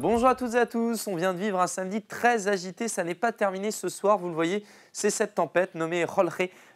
Bonjour à toutes et à tous, on vient de vivre un samedi très agité, ça n'est pas terminé ce soir, vous le voyez, c'est cette tempête nommée Rolre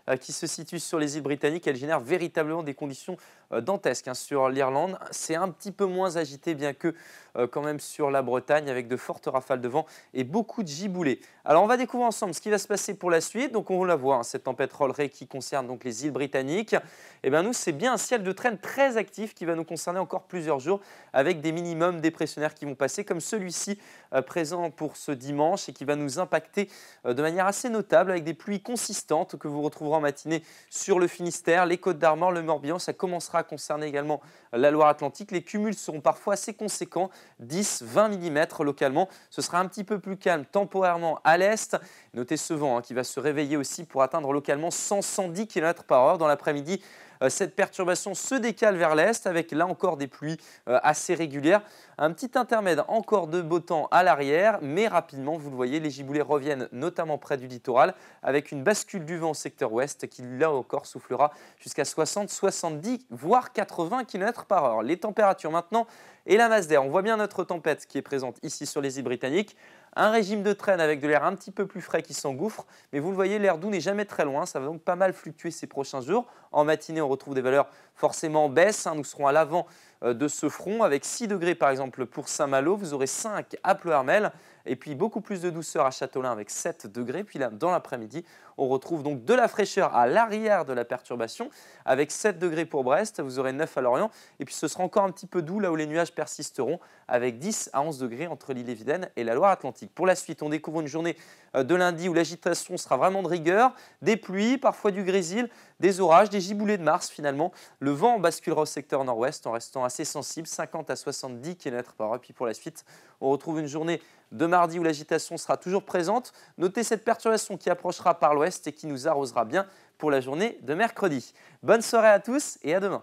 euh, qui se situe sur les îles britanniques. Elle génère véritablement des conditions euh, dantesques hein, sur l'Irlande. C'est un petit peu moins agité, bien que euh, quand même sur la Bretagne, avec de fortes rafales de vent et beaucoup de giboulées. Alors, on va découvrir ensemble ce qui va se passer pour la suite. Donc, on la voit, hein, cette tempête Rollray qui concerne donc les îles britanniques. Et eh bien, nous, c'est bien un ciel de traîne très actif qui va nous concerner encore plusieurs jours avec des minimums dépressionnaires qui vont passer, comme celui-ci présent pour ce dimanche et qui va nous impacter de manière assez notable avec des pluies consistantes que vous retrouverez en matinée sur le Finistère, les Côtes d'Armor, le Morbihan. Ça commencera à concerner également la Loire-Atlantique. Les cumuls seront parfois assez conséquents, 10-20 mm localement. Ce sera un petit peu plus calme temporairement à l'est. Notez ce vent hein, qui va se réveiller aussi pour atteindre localement 100-110 km par heure dans l'après-midi. Euh, cette perturbation se décale vers l'est avec là encore des pluies euh, assez régulières. Un petit intermède encore de beau temps à l'arrière, mais rapidement, vous le voyez, les giboulées reviennent notamment près du littoral avec une bascule du vent au secteur ouest qui là encore soufflera jusqu'à 60, 70, voire 80 km par heure. Les températures maintenant et la masse d'air. On voit bien notre tempête qui est présente ici sur les îles britanniques. Un régime de traîne avec de l'air un petit peu plus frais qui s'engouffre, mais vous le voyez, l'air doux n'est jamais très loin, ça va donc pas mal fluctuer ces prochains jours. En matinée, on retrouve des valeurs forcément en baisse, hein. nous serons à l'avant euh, de ce front. Avec 6 degrés par exemple pour Saint-Malo, vous aurez 5 à Pleuharmel et puis beaucoup plus de douceur à Châtelain avec 7 degrés. Puis là, dans l'après-midi, on retrouve donc de la fraîcheur à l'arrière de la perturbation avec 7 degrés pour Brest, vous aurez 9 à Lorient et puis ce sera encore un petit peu doux là où les nuages persisteront avec 10 à 11 degrés entre l'île et et la Loire-Atlantique. Pour la suite, on découvre une journée euh, de lundi où l'agitation sera vraiment de rigueur, des pluies, parfois du grésil, des orages, des giboulées de mars finalement. Le vent basculera au secteur nord-ouest en restant à sensible, 50 à 70 km par heure. Puis pour la suite, on retrouve une journée de mardi où l'agitation sera toujours présente. Notez cette perturbation qui approchera par l'ouest et qui nous arrosera bien pour la journée de mercredi. Bonne soirée à tous et à demain.